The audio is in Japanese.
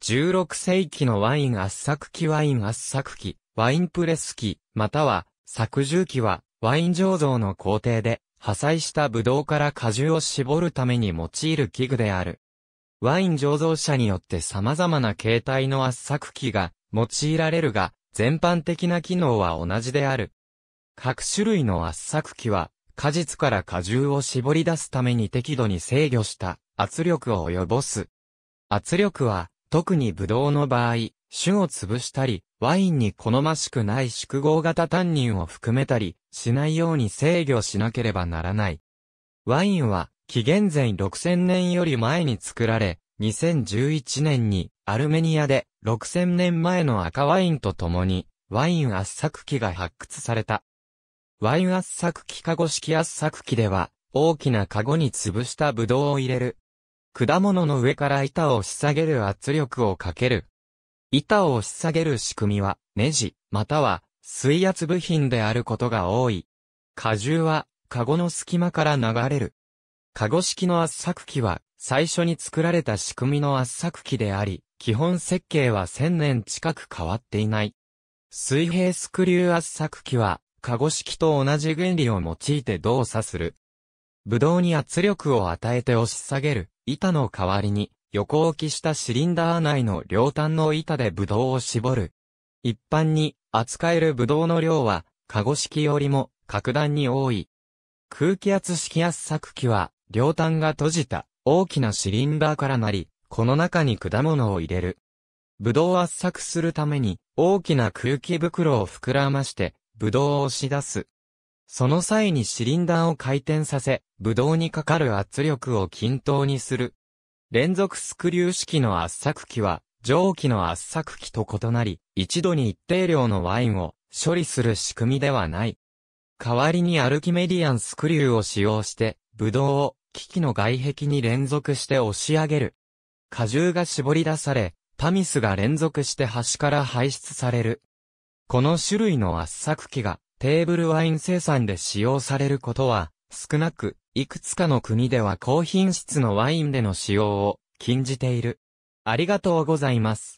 16世紀のワイン圧搾機ワイン圧搾機、ワインプレス機、または作重機はワイン醸造の工程で破砕したブドウから果汁を絞るために用いる器具である。ワイン醸造者によって様々な形態の圧搾機が用いられるが、全般的な機能は同じである。各種類の圧搾機は、果実から果汁を絞り出すために適度に制御した圧力を及ぼす。圧力は、特にブドウの場合、種を潰したり、ワインに好ましくない宿合型タンニンを含めたり、しないように制御しなければならない。ワインは、紀元前6000年より前に作られ、2011年にアルメニアで6000年前の赤ワインと共にワイン圧搾機が発掘された。ワイン圧搾機カゴ式圧搾機では大きなカゴに潰したブドウを入れる果物の上から板を押し下げる圧力をかける。板を押し下げる仕組みは、ネジ、または、水圧部品であることが多い。荷重は、カゴの隙間から流れる。カゴ式の圧削機は、最初に作られた仕組みの圧削機であり、基本設計は1000年近く変わっていない。水平スクリュー圧削機は、カゴ式と同じ原理を用いて動作する。ブドウに圧力を与えて押し下げる。板の代わりに、横置きしたシリンダー内の両端の板でブドウを絞る。一般に扱えるブドウの量は、カゴ式よりも格段に多い。空気圧式圧搾機は、両端が閉じた大きなシリンダーからなり、この中に果物を入れる。ブドウ圧搾するために、大きな空気袋を膨らまして、ブドウを押し出す。その際にシリンダーを回転させ、ブドウにかかる圧力を均等にする。連続スクリュー式の圧搾機は、蒸気の圧搾機と異なり、一度に一定量のワインを処理する仕組みではない。代わりにアルキメディアンスクリューを使用して、ブドウを機器の外壁に連続して押し上げる。荷重が絞り出され、パミスが連続して端から排出される。この種類の圧搾機がテーブルワイン生産で使用されることは少なく、いくつかの国では高品質のワインでの使用を禁じている。ありがとうございます。